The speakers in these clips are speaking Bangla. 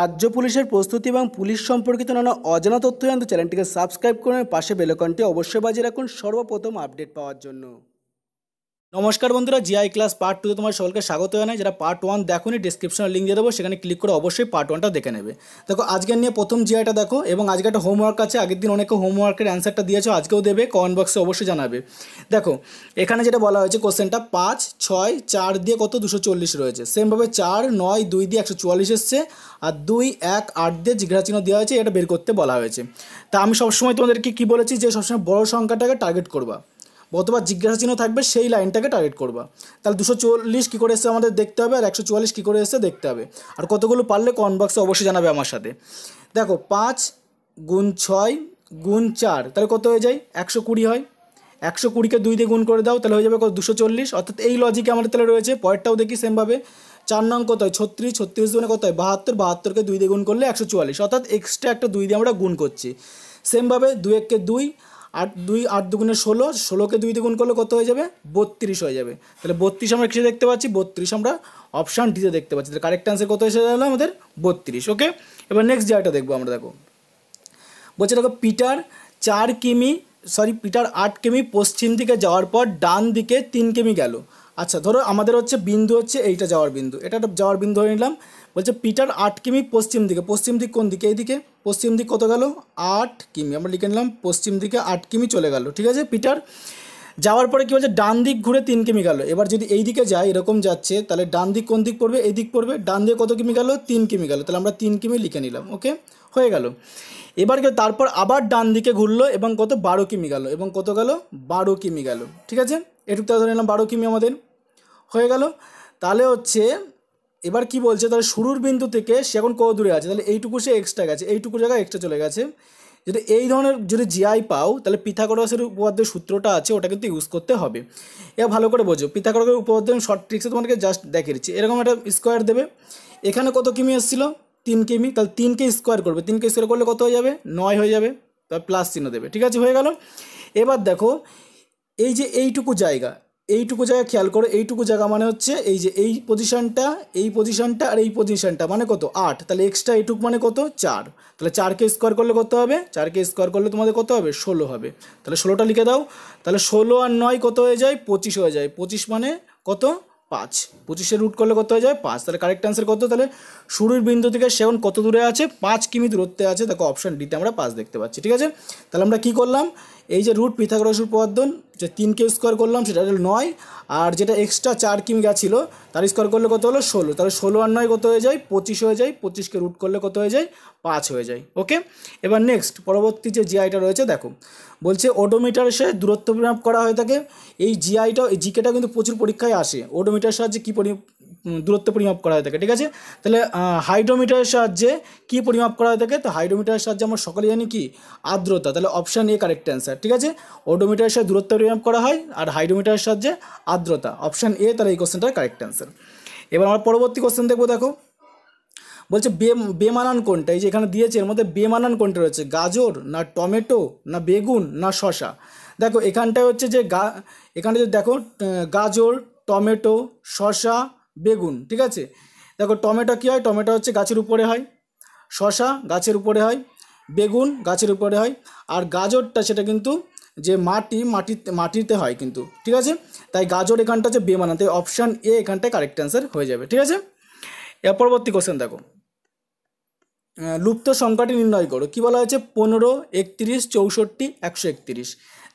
রাজ্য পুলিশের প্রস্তুতি এবং পুলিশ সম্পর্কিত নানা অজানা তথ্য জানতে চ্যানেলটিকে সাবস্ক্রাইব করে পাশে বেলকনটি অবশ্যই বাজিয়ে রাখুন সর্বপ্রথম আপডেট পাওয়ার জন্য নমস্কার বন্ধুরা জিআই ক্লাস পার্ট টুতে তোমার সকলকে স্বাগত জানাই যারা পার্ট ওয়ান দেখো নি ডিসক্রিপশনের লিঙ্ক দিয়ে দেবো সেখানে ক্লিক করে অবশ্যই পার্ট ওয়ানটা দেখে নেবে দেখো আজকে নিয়ে প্রথম জিআইটা দেখো এবং আজকে একটা হোমওয়ার্ক আছে আগের দিন অনেকে হোমওয়ার্কের অ্যান্সারটা দিয়েছো আজকেও দেবে কমেন্ট বক্সে অবশ্যই জানাবে দেখো এখানে যেটা বলা হয়েছে কোশ্চেনটা পাঁচ ছয় চার দিয়ে কত দুশো চল্লিশ রয়েছে সেমভাবে চার নয় দুই দিয়ে একশো চুয়াল্লিশ এসছে আর দুই এক আট দিয়ে জিজ্ঞাসা চিহ্ন দেওয়া হয়েছে এটা বের করতে বলা হয়েছে তা আমি সবসময় তোমাদেরকে কী বলেছি যে সবসময় বড় সংখ্যাটাকে টার্গেট করবা অথবা জিজ্ঞাসা চিহ্ন থাকবে সেই লাইনটাকে টার্গেট করবা তাহলে দুশো চল্লিশ কী করে এসে আমাদের দেখতে হবে আর একশো চুয়াল্লিশ কী করে এসে দেখতে হবে আর কতগুলো পারলে কমেন্ট বক্সে অবশ্যই জানাবে আমার সাথে দেখো পাঁচ গুণ ছয় গুণ চার তাহলে কত হয়ে যায় একশো কুড়ি হয় একশো কুড়িকে দুই দিয়ে গুণ করে দাও তাহলে হয়ে যাবে কত দুশো চল্লিশ অর্থাৎ এই লজিকে আমাদের তাহলে রয়েছে পরেরটাও দেখি সেমভাবে চার নং কত হয় ছত্রিশ ছত্রিশ দুনে কত হয় বাহাত্তর বাহাত্তরকে দুই দিয়ে গুণ করলে একশো চুয়াল্লিশ অর্থাৎ এক্সট্রা একটা দুই দিয়ে আমরা গুণ করছি সেমভাবে দু এককে দুই আট দুই আট দুগুণে ষোলো ষোলোকে দুই দুগুণ করলে কত হয়ে যাবে বত্রিশ হয়ে যাবে তাহলে বত্রিশ আমরা কিসে দেখতে পাচ্ছি বত্রিশ আমরা অপশান ডিতে দেখতে পাচ্ছি তাহলে কারেক্ট আনসার কত এসে গেলো আমাদের বত্রিশ ওকে এবার নেক্সট জায়গাটা দেখবো আমরা দেখো বলছে দেখো পিটার চার কিমি সরি পিটার আট কিমি পশ্চিম দিকে যাওয়ার পর ডান দিকে তিন কিমি গেল আচ্ছা ধরো আমাদের হচ্ছে বিন্দু হচ্ছে এইটা যাওয়ার বিন্দু এটা যাওয়ার বিন্দু ধরে নিলাম বলছে পিটার আট কিমি পশ্চিম দিকে পশ্চিম দিক কোন দিকে এইদিকে পশ্চিম দিক কত গেল আট কিমি আমরা লিখে নিলাম পশ্চিম দিকে আট কিমি চলে গেল ঠিক আছে পিটার যাওয়ার পরে কী বলছে ডান দিক ঘুরে তিন কিমি গেল এবার যদি এই দিকে যায় এরকম যাচ্ছে তাহলে ডান দিক কোন দিক পড়বে এই দিক পড়বে ডান দিকে কত কিমি গেল তিন কিমি গেল তাহলে আমরা তিন কিমি লিখে নিলাম ওকে হয়ে গেল এবার তারপর আবার ডান দিকে ঘুরলো এবং কত বারো কিমি গেল এবং কত গেল বারো কিমি গেল ঠিক আছে তাহলে ধরে নিলাম বারো কিমি আমাদের হয়ে গেল তাহলে হচ্ছে এবার কি বলছে তাহলে শুরুর বিন্দু থেকে সে এখন কত দূরে আছে তাহলে এইটুকু সে এক্সট্রা গেছে এইটুকু জায়গায় এক্সট্রা চলে গেছে যদি এই ধরনের যদি জিআই পাও তাহলে পিথাগোরাসের উপপাদ্যের সূত্রটা আছে ওটা কিন্তু ইউজ করতে হবে এবার ভালো করে বোঝো পিথাগোরাসের উপপাদ্য আমি শর্ট ট্রিক্সে তোমাকে জাস্ট দেখে দিচ্ছি এরকম একটা স্কোয়ার দেবে এখানে কত কিমি এসেছিলো তিন কিমি তাহলে তিনকে স্কোয়ার করবে তিনকে স্কোয়ার করলে কত হয়ে যাবে নয় হয়ে যাবে তারপর প্লাস চিহ্ন দেবে ঠিক আছে হয়ে গেল এবার দেখো এই যে এইটুকু জায়গা এইটুকু জায়গা খেয়াল করো এইটুকু জায়গা মানে হচ্ছে এই যে এই পজিশানটা এই পজিশানটা আর এই পজিশানটা মানে কত আট তাহলে এক্সট্রা এইটুক মানে কত চার তাহলে চারকে স্কোয়ার করলে কত হবে চারকে স্কোয়ার করলে তোমাদের কত হবে ষোলো হবে তাহলে ষোলোটা লিখে দাও তাহলে ষোলো আর নয় কত হয়ে যায় পঁচিশ হয়ে যায় পঁচিশ মানে কত পাঁচ পঁচিশে রুট করলে কত হয়ে যায় পাঁচ তাহলে কারেক্ট অ্যান্সার কত তাহলে শুরুর বিন্দু থেকে সেবন কত দূরে আছে পাঁচ কিমি দূরত্বে আছে তাকে অপশান ডিতে আমরা পাঁচ দেখতে পাচ্ছি ঠিক আছে তাহলে আমরা কি করলাম এই যে রুট পিথাগ্রসুর উপাদ্যন যে তিনকে স্কোয়ার করলাম সেটা হলো নয় আর যেটা এক্সট্রা চার কিমি গেছিলো তার স্কোয়ার করলে কত হলো ষোলো তাহলে ষোলো আর নয় কত হয়ে যায় পঁচিশ হয়ে যায় পঁচিশকে রুট করলে কত হয়ে যায় পাঁচ হয়ে যায় ওকে এবার নেক্সট পরবর্তী যে জিআইটা রয়েছে দেখো বলছে ওডোমিটারের সাহায্যে দূরত্ব পরিমাপ করা হয়ে থাকে এই জিআইটা এই জিকেটা কিন্তু প্রচুর পরীক্ষায় আসে ওডোমিটারের সাহায্যে কী পরি দূরত্ব পরিমাপ করা হয়ে থাকে ঠিক আছে তাহলে হাইড্রোমিটারের সাহায্যে কী পরিমাপ করা হয়ে থাকে তো হাইড্রোমিটারের সাহায্যে আমরা সকলে জানি কি আর্দ্রতা তাহলে অপশান এ কারেক্ট অ্যান্সার ঠিক আছে অটোমিটারের সাহায্যে দূরত্ব পরিমাপ করা হয় আর হাইড্রোমিটারের সাহায্যে আর্দ্রতা অপশান এ তাহলে এই কোশ্চেনটার কারেক্ট অ্যান্সার এবার আমরা পরবর্তী কোশ্চেন দেখবো দেখো বলছে বে বেমানান কোনটা এই যে এখানে দিয়েছে এর মধ্যে বেমানান কোনটা রয়েছে গাজর না টমেটো না বেগুন না শশা দেখো এখানটায় হচ্ছে যে গা এখানে যদি দেখো গাজর টমেটো শশা বেগুন ঠিক আছে দেখো টমেটো কী হয় টমেটো হচ্ছে গাছের উপরে হয় শশা গাছের উপরে হয় বেগুন গাছের উপরে হয় আর গাজরটা সেটা কিন্তু যে মাটি মাটি মাটিতে হয় কিন্তু ঠিক আছে তাই গাজর এখানটা হচ্ছে বেমানান তাই অপশান এ এখানটায় কারেক্ট অ্যান্সার হয়ে যাবে ঠিক আছে এর পরবর্তী কোশ্চেন দেখো লুপ্ত সংখ্যাটি নির্ণয় করো কি বলা হয়েছে পনেরো একত্রিশ চৌষট্টি একশো একত্রিশ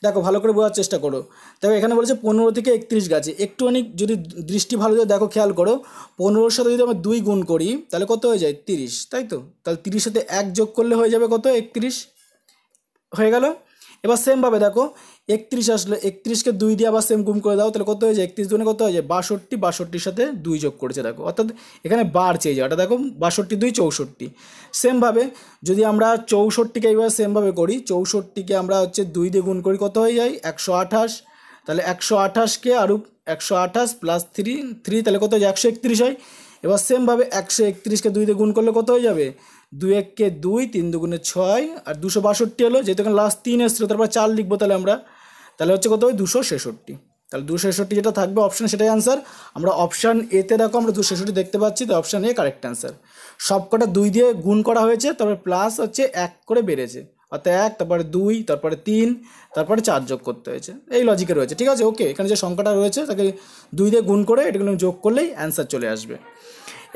দেখো ভালো করে বোঝার চেষ্টা করো দেখো এখানে বলেছে পনেরো থেকে একত্রিশ গাছে একটুখানি যদি দৃষ্টি ভালো দিয়ে দেখো খেয়াল করো পনেরোর সাথে যদি আমরা দুই গুণ করি তাহলে কত হয়ে যায় তিরিশ তাই তো তাহলে তিরিশ সাথে এক যোগ করলে হয়ে যাবে কত একত্রিশ হয়ে গেল এবার সেমভাবে দেখো একত্রিশ আসলে একত্রিশকে দুই দিয়ে আবার সেম গুম করে দাও তাহলে কত হয়েছে একত্রিশ দুনে কত হয়েছে বাষট্টি বাষট্টির সাথে দুই যোগ করেছে দেখো অর্থাৎ এখানে বার চেয়ে যাওয়া দেখো বাষট্টি দুই চৌষট্টি সেমভাবে যদি আমরা চৌষট্টিকে এইভাবে সেমভাবে করি চৌষট্টিকে আমরা হচ্ছে দুই দিয়ে গুণ করি কত হয়ে যায় একশো আঠাশ তাহলে একশো আঠাশকে আরও একশো আঠাশ প্লাস থ্রি থ্রি তাহলে কত হয়ে যায় একশো একত্রিশ হয় এবার সেমভাবে একশো একত্রিশকে দুই দিয়ে গুণ করলে কত হয়ে যাবে দু এককে দুই তিন দুগুণে ছয় আর দুশো বাষট্টি হলো যেহেতু এখানে লাস্ট তিন এসেছিলো তারপর চার লিখবো তাহলে আমরা তাহলে হচ্ছে কত ওই দুশো ছেষট্টি তাহলে দুশো ছেষট্টি যেটা থাকবে অপশান সেটাই অ্যান্সার আমরা অপশান এতে দেখো আমরা দুশো ছেষট্টি দেখতে পাচ্ছি তো অপশান এ কারেক্ট অ্যান্সার সবকটা দুই দিয়ে গুণ করা হয়েছে তারপরে প্লাস হচ্ছে এক করে বেড়েছে অর্থাৎ এক তারপরে দুই তারপরে তিন তারপরে চার যোগ করতে হয়েছে এই লজিকে রয়েছে ঠিক আছে ওকে এখানে যে সংখ্যাটা রয়েছে তাকে দুই দিয়ে গুণ করে এটাগুলো যোগ করলেই অ্যান্সার চলে আসবে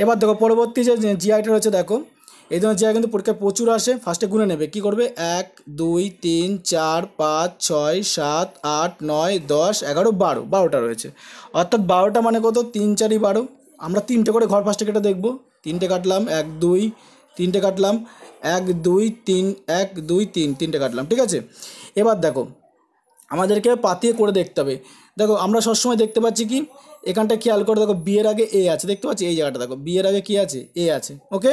এবার দেখো পরবর্তী যে জিআইটা রয়েছে দেখো এই ধরনের জায়গা কিন্তু পরীক্ষায় প্রচুর আসে ফার্স্টে গুনে নেবে কি করবে এক দুই তিন চার পাঁচ ছয় সাত আট নয় দশ এগারো বারো বারোটা রয়েছে অর্থাৎ বারোটা মানে কত তিন চারই বারো আমরা তিনটে করে ঘর ফার্স্টে কেটে দেখব তিনটে কাটলাম এক দুই তিনটে কাটলাম এক দুই তিন এক দুই তিন তিনটে কাটলাম ঠিক আছে এবার দেখো আমাদেরকে পাতিয়ে করে দেখতে হবে দেখো আমরা সবসময় দেখতে পাচ্ছি কি এখানটা খেয়াল করে দেখো বিয়ের আগে এ আছে দেখতে পাচ্ছি এই জায়গাটা দেখো বিয়ের আগে কি আছে এ আছে ওকে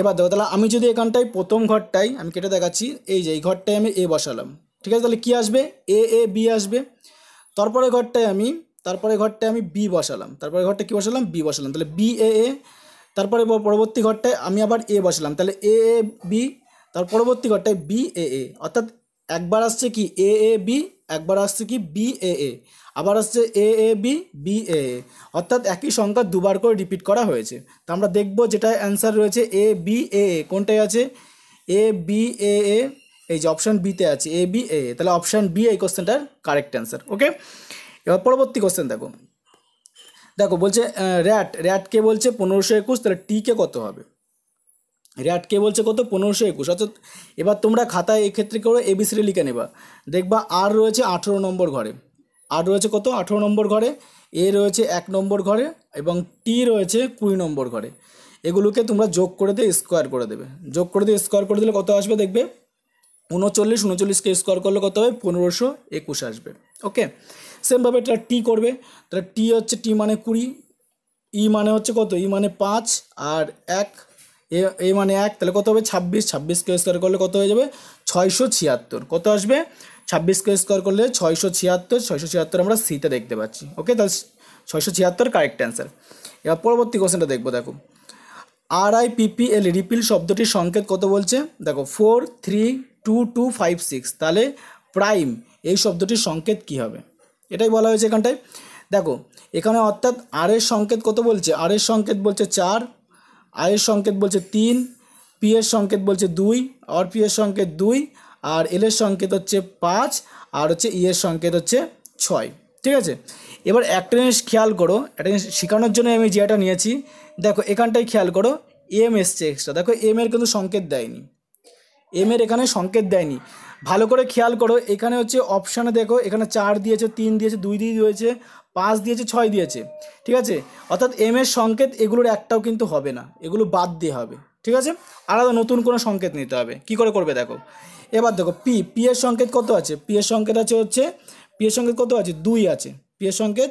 এবার দেখো তাহলে আমি যদি এখানটায় প্রথম ঘরটাই আমি কেটে দেখাচ্ছি এই যে এই ঘরটায় আমি এ বসালাম ঠিক আছে তাহলে কী আসবে এ এ বি আসবে তারপরে ঘরটায় আমি তারপরে ঘরটায় আমি বি বসালাম তারপরে ঘরটা কি বসালাম বি বসালাম তাহলে বি এ এ তারপরে পরবর্তী ঘরটায় আমি আবার এ বসালাম তাহলে এ এ বি তার পরবর্তী ঘরটায় বি এ এ অর্থাৎ একবার আসছে কি এ এ বি একবার আসছে কি বি এ এ আবার আসছে এ এ বি বি এ এ অর্থাৎ একই সংখ্যা দুবার করে রিপিট করা হয়েছে তো আমরা দেখব যেটা অ্যান্সার রয়েছে এ বি এ এ কোনটাই আছে এ বি এ এ এই যে অপশান বিতে আছে এ বি এ তাহলে অপশান বি এই কোশ্চেনটার কারেক্ট অ্যান্সার ওকে এবার পরবর্তী কোশ্চেন দেখো দেখো বলছে র্যাট র্যাটকে বলছে পনেরোশো একুশ তাহলে টিকে কত হবে রেট কে বলছে কত পনেরোশো একুশ অর্থাৎ এবার তোমরা খাতায় এক্ষেত্রে করে এবিসিডি লিখে নেবা দেখবা আর রয়েছে আঠেরো নম্বর ঘরে আর রয়েছে কত আঠেরো নম্বর ঘরে এ রয়েছে এক নম্বর ঘরে এবং টি রয়েছে কুড়ি নম্বর ঘরে এগুলোকে তোমরা যোগ করে দিয়ে স্কোয়ার করে দেবে যোগ করে দিয়ে স্কোয়ার করে দিলে কত আসবে দেখবে উনচল্লিশ উনচল্লিশকে স্কোয়ার করলে কত হবে পনেরোশো একুশ আসবে ওকে সেমভাবে এটা টি করবে তাহলে টি হচ্ছে টি মানে কুড়ি ই e মানে হচ্ছে কত ই e মানে পাঁচ আর এক এ এ মানে এক তাহলে কত হবে ছাব্বিশ ছাব্বিশকে স্কোয়ার করলে কত হয়ে যাবে ছয়শো ছিয়াত্তর কত আসবে ছাব্বিশকে স্কোয়ার করলে ছয়শো ছিয়াত্তর ছয়শো ছিয়াত্তর আমরা সিতে দেখতে পাচ্ছি ওকে তাহলে ছয়শো ছিয়াত্তর কারেক্ট অ্যান্সার এবার পরবর্তী কোশ্চেনটা দেখবো দেখো আর আই পিপিএল রিপিল শব্দটির সংকেত কত বলছে দেখো four three two two five six তাহলে প্রাইম এই শব্দটির সংকেত কি হবে এটাই বলা হয়েছে এখানটায় দেখো এখানে অর্থাৎ আর এর সংকেত কত বলছে আর এর সংকেত বলছে চার আয়ের সংকেত বলছে তিন পি এর সংকেত বলছে দুই অর পি এর সংকেত দুই আর এল এর সংকেত হচ্ছে পাঁচ আর হচ্ছে ই এর সংকেত হচ্ছে ছয় ঠিক আছে এবার একটা জিনিস খেয়াল করো একটা জিনিস শেখানোর জন্য আমি জিয়াটা নিয়েছি দেখো এখানটায় খেয়াল করো এম এসছে এক্সট্রা দেখো এম এর কিন্তু সংকেত দেয়নি এমের এখানে সংকেত দেয়নি ভালো করে খেয়াল করো এখানে হচ্ছে অপশানে দেখো এখানে চার দিয়েছে তিন দিয়েছে দুই দিয়ে দিয়েছে পাঁচ দিয়েছে ছয় দিয়েছে ঠিক আছে অর্থাৎ এম এর সংকেত এগুলোর একটাও কিন্তু হবে না এগুলো বাদ দিয়ে হবে ঠিক আছে আলাদা নতুন কোনো সংকেত নিতে হবে কি করে করবে দেখো এবার দেখো পি পি এর সংকেত কত আছে পি এর সংকেত আছে হচ্ছে পি এর সংকেত কত আছে দুই আছে পি এর সংকেত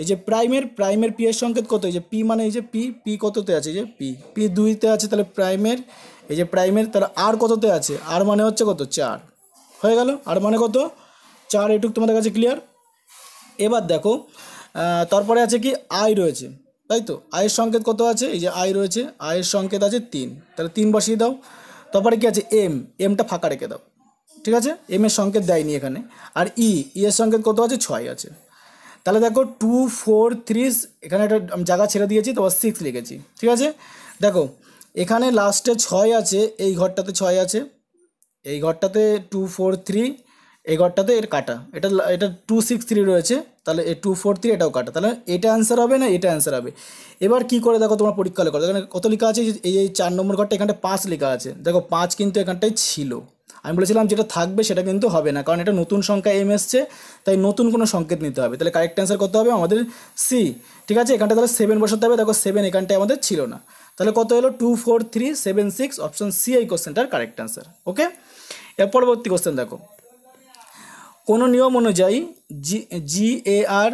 এই যে প্রাইমের প্রাইমের পি এর সংকেত কত এই যে পি মানে এই যে পি পি কততে আছে যে পি পি দুইতে আছে তাহলে প্রাইমের এই যে প্রাইমের তাহলে আর কততে আছে আর মানে হচ্ছে কত চার হয়ে গেল আর মানে কত চার এটুক তোমাদের কাছে ক্লিয়ার এবার দেখো তারপরে আছে কি আই রয়েছে তাই তো আয়ের সংকেত কত আছে এই যে আয় রয়েছে আয়ের সংকেত আছে তিন তাহলে তিন বসিয়ে দাও তারপরে কি আছে এম এমটা ফাঁকা রেখে দাও ঠিক আছে এম এর সংকেত দেয়নি এখানে আর ই e, ই e এর সংকেত কত আছে ছয় আছে তাহলে দেখো টু ফোর থ্রি এখানে একটা জায়গা ছেড়ে দিয়েছি তারপর সিক্স লিখেছি ঠিক আছে দেখো এখানে লাস্টে ছয় আছে এই ঘরটাতে ছয় আছে এই ঘরটাতে টু ফোর থ্রি এই ঘরটাতে এর কাটা এটা এটা টু সিক্স থ্রি রয়েছে তাহলে এ টু ফোর থ্রি এটাও কাটা তাহলে এটা অ্যান্সার হবে না এটা অ্যান্সার হবে এবার কি করে দেখো তোমার পরীক্ষা করো এখানে কত লেখা আছে এই এই চার নম্বর ঘরটা এখানটা পাঁচ লেখা আছে দেখো পাঁচ কিন্তু এখানটায় ছিল আমি বলেছিলাম যেটা থাকবে সেটা কিন্তু হবে না কারণ এটা নতুন সংখ্যা এম এসছে তাই নতুন কোনো সংকেত নিতে হবে তাহলে কারেক্ট অ্যান্সার করতে হবে আমাদের সি ঠিক আছে এখানটা তাহলে সেভেন বসাতে হবে দেখো সেভেন এখানটায় আমাদের ছিল না তাহলে কত হলো two four three seven six option C এই কোশ্চেনটার কারেক্ট অ্যান্সার ওকে এর পরবর্তী কোশ্চেন দেখো কোনো নিয়ম অনুযায়ী জি জি এ আর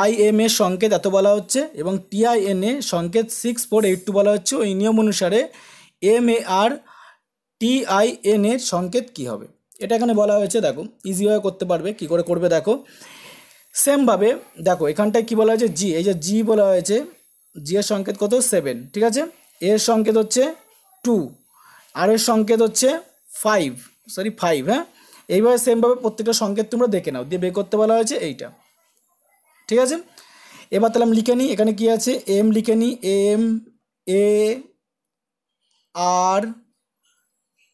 আই এম এ সংকেত এত বলা হচ্ছে এবং টিআইএন এ সংকেত সিক্স ফোর এইট টু বলা হচ্ছে ওই নিয়ম অনুসারে এম এ আর টিআইএন এর সংকেত কি হবে এটা এখানে বলা হয়েছে দেখো ইজিভাবে করতে পারবে কি করে করবে দেখো সেমভাবে দেখো এখানটায় কি বলা হয়েছে জি এই যে জি বলা হয়েছে জি এর সংকেত কত সেভেন ঠিক আছে এর সংকেত হচ্ছে টু আর এর সংকেত হচ্ছে ফাইভ সরি ফাইভ হ্যাঁ এইভাবে সেমভাবে প্রত্যেকটা সংকেত তোমরা দেখে নাও দিয়ে বের করতে বলা হয়েছে এইটা ঠিক আছে এবার তাহলে আমি লিখে নিই এখানে কি আছে এম লিখে নিই এম এ আর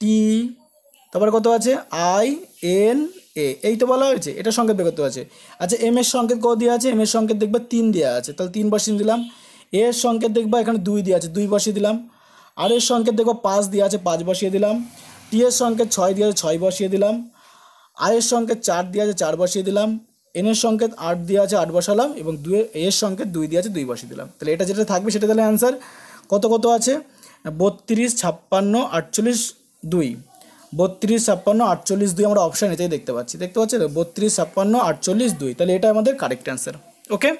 টি তারপরে কত আছে আই এন এ এই তো বলা হয়েছে এটা সংকেত বের করতে আছে আচ্ছা এম এর সংকেত কত দেওয়া আছে এম এর সংকেত দেখবে তিন দেওয়া আছে তাহলে তিন বসিয়ে দিলাম এর সংকেত দেখবা এখানে দুই দিয়ে আছে দুই বসিয়ে দিলাম আর এর সংকেত দেখবো পাঁচ দিয়ে আছে পাঁচ বসিয়ে দিলাম টি এর সংকেত ছয় দিয়ে আছে ছয় বসিয়ে দিলাম আয়ের সংকেত চার দিয়ে আছে চার বসিয়ে দিলাম এনের সংকেত আট দিয়ে আছে আট বসালাম এবং দুই এর সংকেত দুই দিয়ে আছে দুই বসিয়ে দিলাম তাহলে এটা যেটা থাকবে সেটা তাহলে অ্যান্সার কত কত আছে বত্রিশ ছাপ্পান্ন আটচল্লিশ দুই বত্রিশ ছাপ্পান্ন আটচল্লিশ দুই আমরা অপশান এতেই দেখতে পাচ্ছি দেখতে পাচ্ছি বত্রিশ ছাপ্পান্ন আটচল্লিশ দুই তাহলে এটা আমাদের কারেক্ট অ্যান্সার ওকে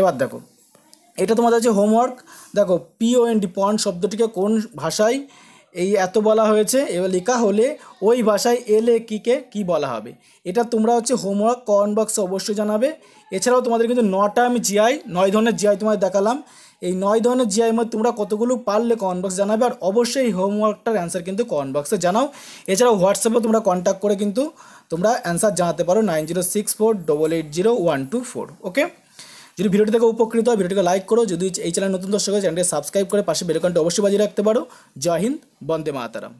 এবার দেখো এটা তোমাদের আছে হোমওয়ার্ক দেখো ডি পন শব্দটিকে কোন ভাষায় এই এত বলা হয়েছে এবার লেখা হলে ওই ভাষায় এলে কিকে কি বলা হবে এটা তোমরা হচ্ছে হোমওয়ার্ক কমেন্ট বক্সে অবশ্যই জানাবে এছাড়াও তোমাদের কিন্তু নটা আমি জিআই নয় ধরনের জিআই তোমাদের দেখালাম এই নয় ধরনের জিআই মধ্যে তোমরা কতগুলো পারলে কমেন্ট বক্স জানাবে আর অবশ্যই এই হোমওয়ার্কটার অ্যান্সার কিন্তু কমেন্ট বক্সে জানাও এছাড়াও হোয়াটসঅ্যাপে তোমরা কন্ট্যাক্ট করে কিন্তু তোমরা অ্যান্সার জানাতে পারো nine zero six four double eight zero one two four okay যদি ভিডিওটি থেকে উপকৃত হয় ভিডিওটিকে লাইক করো যদি এই চ্যানেল নতুন দর্শক চ্যানেলটি সাবস্ক্রাইব করে পাশে বেলকনটি অবশ্যই বাজিয়ে রাখতে পারো জয় হিন্দ বন্দে মাতারাম